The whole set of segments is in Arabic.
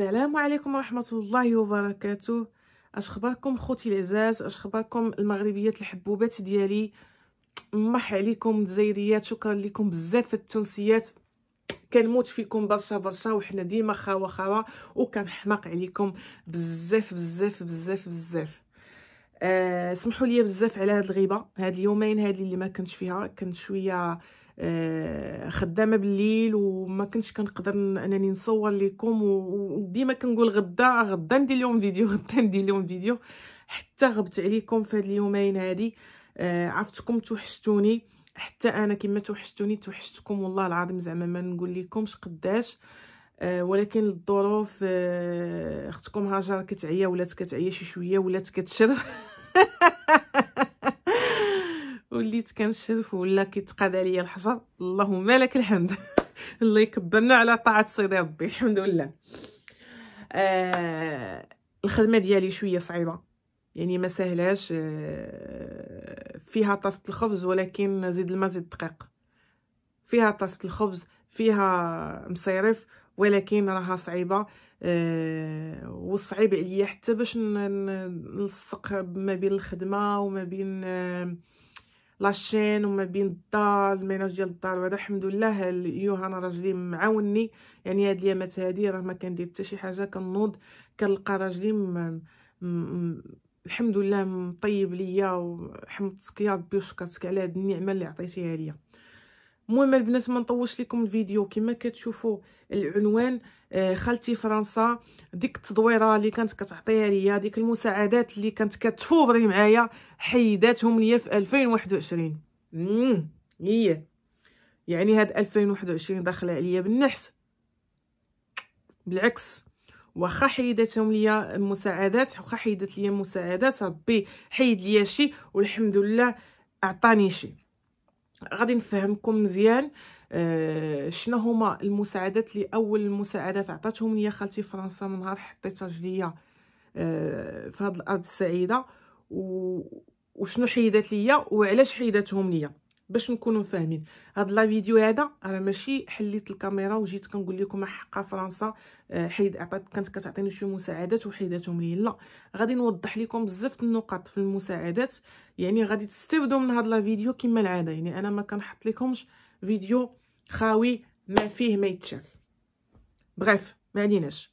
السلام عليكم ورحمه الله وبركاته اش خباركم خوتي العزاز اش خباركم المغربيات الحبوبات ديالي مرح عليكم الجزائريات شكرا لكم بزاف التونسيات كنموت فيكم برشا برشا وحنا ديما خاوه خاوه وكنحماق عليكم بزاف بزاف بزاف بزاف أه لي بزاف على هاد الغيبه هاد اليومين هادي اللي ما كنتش فيها كنت شويه آه، خدامه بالليل وما كنتش كنقدر انني نصور لكم وديما كنقول غدا غدا ندير لهم فيديو غدا ندير لهم فيديو حتى غبت عليكم في هاد اليومين هادي آه، عرفتكم توحشتوني حتى انا كما توحشتوني توحشتكم والله العظيم زعما ما نقول لكمش قداش آه، ولكن الظروف اختكم هاجر كتعيا ولات كتعيا شي شويه ولات كتشرف وليت كنشرف ولا كيتقاد عليا الحجر اللهم لك الحمد الله يكبرنا على طاعه سيدي ربي الحمد لله آه الخدمه ديالي شويه صعيبه يعني ما سهلاش آه فيها طفت الخبز ولكن زيد الماء زيد الدقيق فيها طفت الخبز فيها مصيرف ولكن راها صعيبه أه وصعيب عليا حتى باش نلصق ما بين الخدمه وما بين أه لاشين وما بين الدار الميناج ديال الدار وهذا الحمد لله اليوهانا راجلي معاوني يعني هاد اليامات هادي راه ما كندير حتى شي حاجه كنوض كنلقى راجلي م... م... الحمد لله مطيب ليا وحمدتك يا ربي وشكرتك على هاد النعمه اللي عطيتيها ليا المهم البنات ما نطولش لكم الفيديو كما كتشوفوا العنوان آه، خالتي فرنسا ديك التدويره اللي كانت كتعطيها ليا ديك المساعدات اللي كانت كتفوبري معايا حيداتهم ليا في 2021 امم هي يعني هاد 2021 داخله عليا بالنحس بالعكس واخا حيداتهم ليا المساعدات واخا حيدات ليا المساعدات ربي حيد ليا شي والحمد لله اعطاني شي غادي نفهمكم مزيان آه، شنو هما المساعدات اللي اول مساعدات عطاتهم ليا خالتي فرنسا من نهار حطيت رجليا في هذه آه، الارض السعيده و... وشنو حيدات ليا وعلاش حيداتهم ليا باش نكونوا فاهمين هاد لا فيديو هذا راه ماشي حليت الكاميرا وجيت كنقول لكم حقا فرنسا آه، حيد عطات كانت كتعطيني شي مساعدات وحيداتهم لي لا غادي نوضح لكم بزاف النقط في المساعدات يعني غادي تستافدوا من هاد لا فيديو كما العاده يعني انا ما كنحط لكمش فيديو خاوي ما فيه ما يتشاف بغيف ما عليناش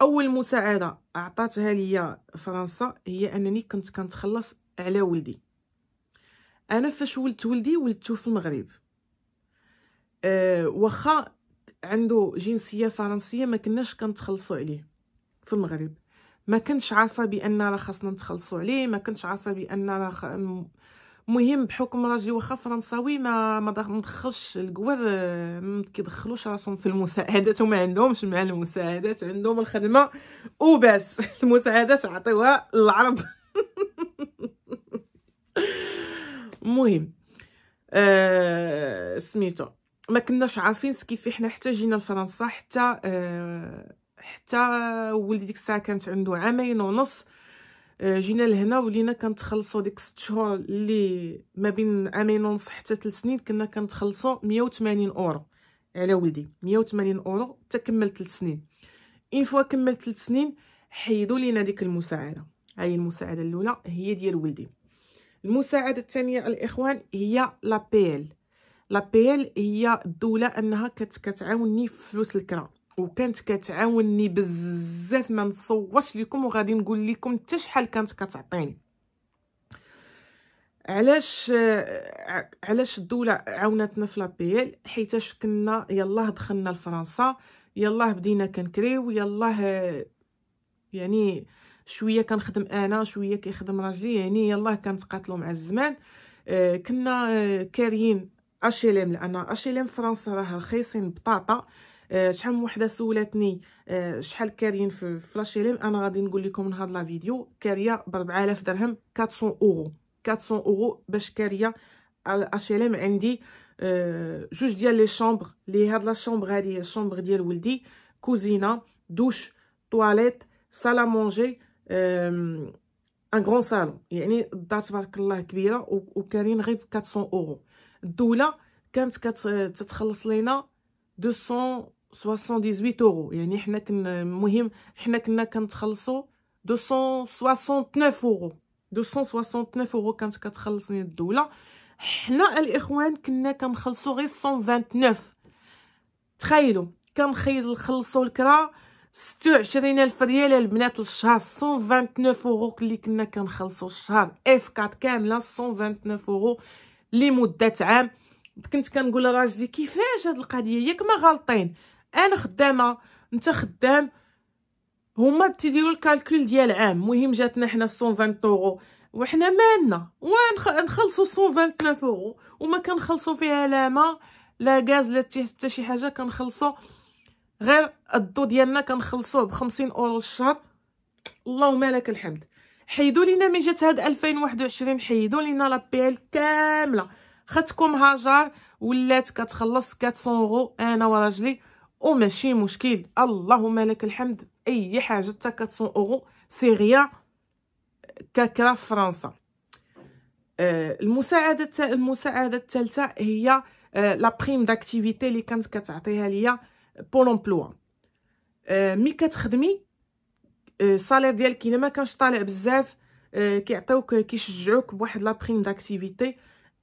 اول مساعده عطاتها ليا فرنسا هي انني كنت كنتخلص على ولدي انا فاش ولدت ولدي ولدته في المغرب أه واخا عنده جنسيه فرنسيه ما كناش كنتخلصوا عليه في المغرب ما كنتش عارفه بان راه خاصنا نتخلصوا عليه ما كنتش عارفه بان راه مهم بحكم راجلي واخا فرنساوي ما ما مدخلش الكوار آه، ما كيدخلوش راسهم في المساعدات وما عندهمش مع المساعدات عندهم الخدمه وبس المساعدات عطيوها للعرب المهم آه سميتو ما كناش عارفين كيف حنا حتى جينا لفرنسا حتى آه حتى ولدي ديك الساعه كانت عنده عامين ونص آه آه، جينا لهنا ولينا كنتخلصوا ديك 6 شهور اللي ما بين عامين ونص حتى 3 سنين كنا كنتخلصوا 180 اورو على ولدي 180 اورو حتى كمل 3 سنين اون فوا كمل 3 سنين حيدوا لينا ديك المساعده هاي المساعده الاولى هي ديال ولدي المساعده الثانيه الاخوان هي لا لا بي ال بي ال هي الدوله انها كتعاونني في فلوس الكرا وكانت كتعاونني بزاف ما نصورش لكم وغادي نقول لكم حتى شحال كانت كتعطيني علاش علاش الدوله عاونتنا في لابيل حيتاش كنا يلاه دخلنا لفرنسا يلاه بدينا كنكريو يلاه يعني شويه كنخدم انا شويه كيخدم راجلي يعني يلاه كنتقاتلوا مع الزمان كنا كاريين اشيليم لان اشيليم فرنسا راه رخيصين بطاطا آه، شحال من وحده سولتني آه، شحال كاريين في فلاشيليم انا غادي نقول لكم من هاد لا فيديو كاريه ب 4000 درهم 400 اورو 400 اورو باش كاريه اشيليم عندي آه، جوج ديال لي شومبر لي هاد لا شومبر هادي هي الشومبر ديال ولدي كوزينه دوش طواليت سالا مونجي ان غران صالون يعني الدار تبارك الله كبيره وكاريين غير ب 400 اورو الدوله كانت كتخلص لينا 200 78 يعني اورو يعني حنا كنا المهم حنا كنا كنتخلصوا 269 اورو 269 اورو كانت كتخلصني الدوله حنا الاخوان كنا كنخلصوا غير 129 تخيلوا كنخلصوا الكرا 26000 ريال البنات الشهر 129 اورو اللي كنا كنخلصوا الشهر اف 4 كامله 129 اورو لمده عام كنت كنقول لراجلي كيفاش هاد القضيه ياك ما غالطين انا خدامه انت خدام هما تيديروا الكالكول ديال عام مهم جاتنا حنا 120 اورو وحنا مالنا ونخلصوا 129 اورو وما كنخلصوا فيها لا ما لا غاز لا حتى شي حاجه كنخلصوا غير الضو ديالنا كنخلصوه ب 50 اورو الشهر اللهم لك الحمد حيدوا لينا من جات هاد 2021 حيدوا لينا لابيل كامله خاتكم هاجر ولات كتخلص 400 اورو انا وراجلي وماشي مشكل اللهم لك الحمد اي حاجه حتى 400 اورو سي غيان كاكرا في فرنسا آه، المساعده المساعده الثالثه هي لا بريم داكتيفيتي اللي كانت كتعطيها ليا بول امبلوا آه، مي كتخدمي الصالير آه، ديالك الا ما كانش طالع بزاف كيعطيوك كيشجعوك بواحد لا بريم داكتيفيتي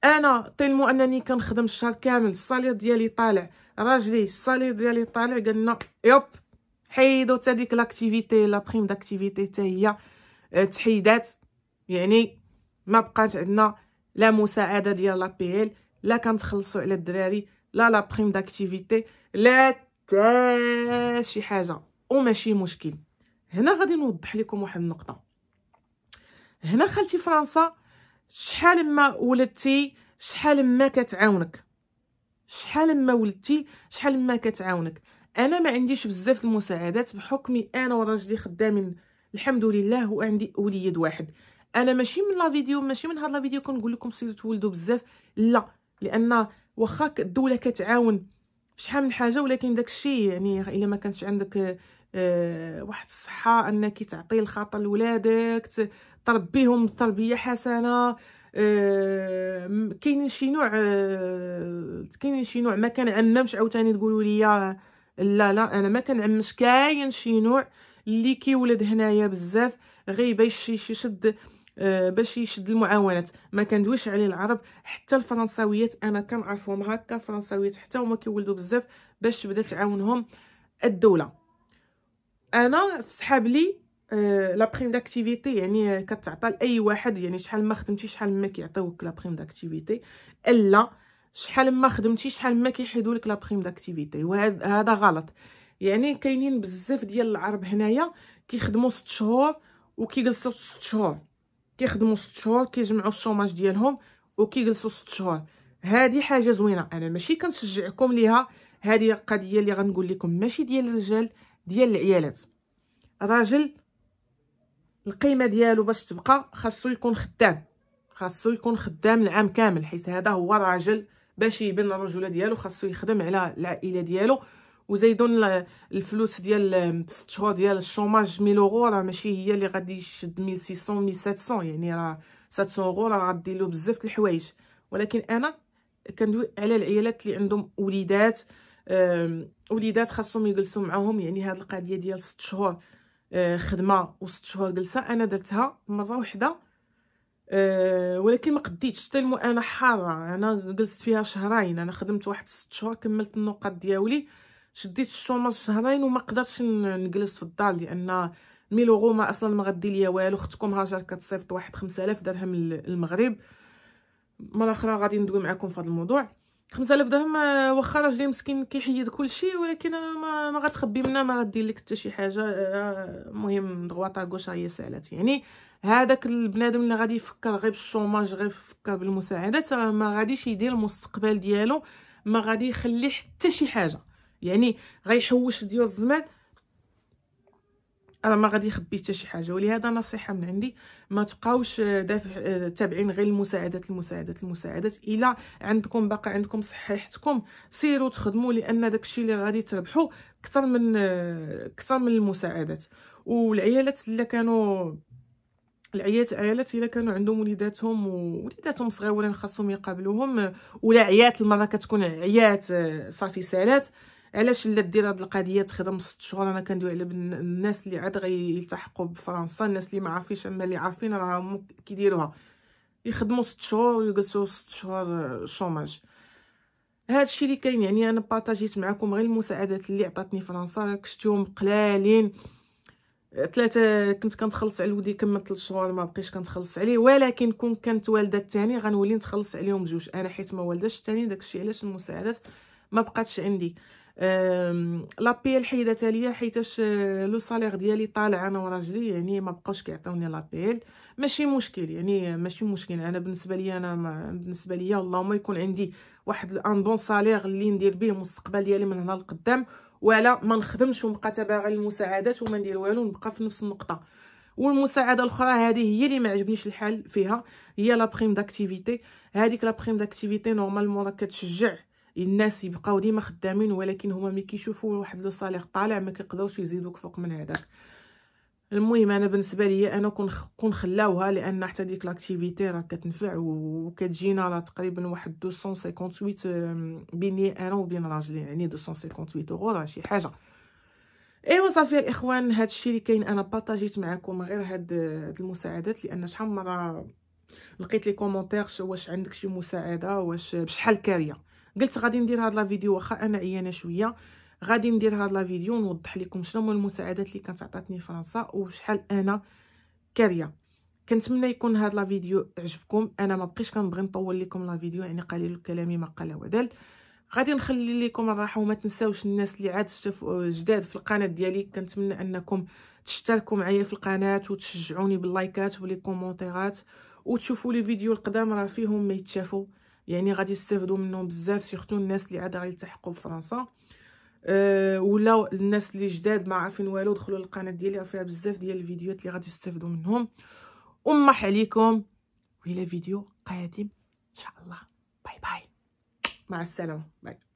انا طيلمو انني كنخدم الشهر كامل الصالير ديالي طالع راجلي الصالير ديالي طالع قالنا يوب حيدوا حتى ديك لاكتيفيتي لا بريم داكتيفيتي حتى هي آه، تحيدات يعني ما بقات عندنا لا مساعده ديال لا بي ال لا كنتخلصوا على الدراري لا لا بريم داكتيفيتي لا حتى شي حاجه وماشي مشكل هنا غادي نوضح لكم واحد النقطه هنا خالتي فرنسا شحال ما ولدتي شحال ما كتعاونك شحال ما ولدتي شحال ما كتعاونك انا ما عنديش بزاف المساعدات بحكمي انا وراجلي خدامين الحمد لله وعندي وليد واحد انا ماشي من لا فيديو ماشي من هاد لا فيديو كنقول لكم سيرو تولدوا بزاف لا لان واخا الدوله كتعاون فشحال شحال من حاجه ولكن داكشي يعني الا ما كانش عندك أه واحد الصحه انك تعطي الخاطر لولادك تربيهم تربيه حسنه أه كاينين شي نوع آه، كاينين شي نوع ما كنعممش عاوتاني تقولوا لي آه، لا لا انا ما كنعممش كاين شي نوع اللي كيولد هنايا بزاف غير باش يشد آه، باش يشد المعاونات ما كندويش عليه العرب حتى الفرنساويات انا كنعرفهم هكا فرنساويات حتى هما كيولدوا بزاف باش تبدا تعاونهم الدوله انا في صحاب لي آه، لا بريم داكتيفيتي يعني كتعطى لاي واحد يعني شحال ما خدمتي شحال ما كيعطيوك لا بريم داكتيفيتي الا شحال ما خدمتي شحال ما كيحيدوا لك لا بريم داكتيفيتي وهذا غلط يعني كاينين بزاف ديال العرب هنايا كيخدموا 6 شهور وكيجلسوا 6 شهور كيخدموا 6 شهور كيجمعوا الشوماج ديالهم وكيجلسوا 6 شهور هذه حاجه زوينه انا ماشي كنشجعكم ليها هذه قضيه اللي غنقول لكم ماشي ديال الرجال ديال العيالات راجل القيمه ديالو باش تبقى خاصو يكون خدام خاصو يكون خدام العام كامل حيت هذا هو راجل باش يبن الرجوله ديالو خاصو يخدم على العائله ديالو وزيدون الفلوس ديال 6 شهور ديال الشوماج 1000 اورو راه ماشي هي اللي غادي يشد 1600 1700 يعني راه 700 اورو راه غديروا بزاف د الحوايج ولكن انا كندوي على العيالات اللي عندهم وليدات وليدات خاصهم يجلسوا معاهم يعني هاد القضيه ديال 6 شهور آه، خدمه وست شهور جلسه انا درتها مره وحده آه، ولكن ما قديتش حتى انا حاره انا جلست فيها شهرين انا خدمت واحد ست شهور كملت النقط ديالي شديت الشومه شهرين وما قدرتش نجلس في الدار لان ميلوغو ما اصلا ما غدي ليا والو اختكم هاجر كتصيفط واحد 5000 درهم للمغرب مره اخرى غادي ندوي معكم في هذا الموضوع 5000 درهم آه، واخا راجلي مسكين كيحيد كلشي ولكن ما, ما غتخبي منها ما غدير لك حتى شي حاجه المهم دغواطا كوشا هي سالات يعني هذاك البنادم اللي غادي يفكر غير بالشوماج غير يفكر بالمساعدات ما غاديش يدير المستقبل ديالو ما غادي يخلي حتى شي حاجه يعني غيحوش ديال الزمان راه ما غادي يخبي حتى شي حاجه ولهذا نصيحه من عندي ما تبقاوش آه، دافع آه، تابعين غير المساعدات المساعدات المساعدات الا عندكم باقا عندكم صحيحتكم سيروا تخدموا لان داكشي اللي غادي تربحوا اكثر من آه، اكثر من المساعدات والعيالات اللي كانوا العيات عيالات الا كانوا عندهم وليداتهم ووليداتهم صغيورين خاصهم يقابلوهم ولا عيات المره كتكون عيات صافي سالات علاش لا دير هاد القضيه تخدم 6 شهور انا كندوي على الناس اللي عاد غيلتحقوا بفرنسا الناس اللي ما عارفينش اما اللي عارفين راهم كيديروها يخدموا 6 شهور ويجلسوا 6 شهور شوماج آه، هادشي اللي كاين يعني انا بارطاجيت معكم غير المساعدات اللي عطاتني فرنسا راك شفتيهم قلالين ثلاثه كنت كنتخلص على ولدي كمل 3 شهور ما بقيتش كنتخلص عليه ولكن كون كانت والده الثاني غنولي نتخلص عليهم جوج انا حيت ما والداش الثاني داكشي علاش المساعدات ما بقاتش عندي لابيل حيداتها ليا حيتاش آه، لو سالير ديالي طالع انا وراجلي يعني ما بقاوش كيعطيوني لابيل ماشي مشكل يعني ماشي مشكل انا بالنسبه لي انا ما بالنسبه ليا اللهم يكون عندي واحد ان بون سالير اللي ندير به المستقبل ديالي من هنا لقدام ولا ما نخدمش ونبقى تابع غير المساعدات وما ندير والو نبقى في نفس النقطه والمساعده الاخرى هذه هي اللي ما عجبنيش الحال فيها هي لا بريم داكتيفيتي هذيك لا بريم داكتيفيتي نورمالمون راه كتشجع الناس يبقاو ديما خدامين ولكن هما ملي كيشوفوا واحد لو صالير طالع ما كيقدروش يزيدوك فوق من هذاك المهم انا بالنسبه ليا انا كون كون خلاوها لان حتى ديك لاكتيفيتي راه كتنفع وكتجينا على تقريبا واحد 258 بيني انا وبين راجلي يعني 258 اورو راه شي حاجه ايوا صافي الاخوان هذا الشيء اللي كاين انا بارطاجيت معكم غير هاد المساعدات لان شحال مره لقيت لي كومونتير واش عندك شي مساعده واش بشحال كاريه قلت غادي ندير هاد لا فيديو واخا انا عيانه شويه غادي ندير هاد لا فيديو نوضح لكم شنو هما المساعدات اللي كانت عطاتني فرنسا وشحال انا كاريه كنتمنى يكون هاد لا فيديو عجبكم انا ما بقيتش كنبغي نطول لكم لا فيديو يعني قليل كلامي ما قال ودل غادي نخلي لكم الراحه وما تنساوش الناس اللي عاد شافوا جداد في القناه ديالي كنتمنى انكم تشتركوا معايا في القناه وتشجعوني باللايكات وبالكومونتيرات وتشوفوا لي فيديو القدام راه فيهم ما يتشافوا يعني غادي يستافدوا منهم بزاف سيرتو الناس اللي عاد غيلتحقوا بفرنسا أه ولا الناس اللي جداد ما عارفين والو دخلوا للقناه ديالي فيها بزاف ديال الفيديوهات اللي غادي يستافدوا منهم امح عليكم والى فيديو قادم ان شاء الله باي باي مع السلامه باي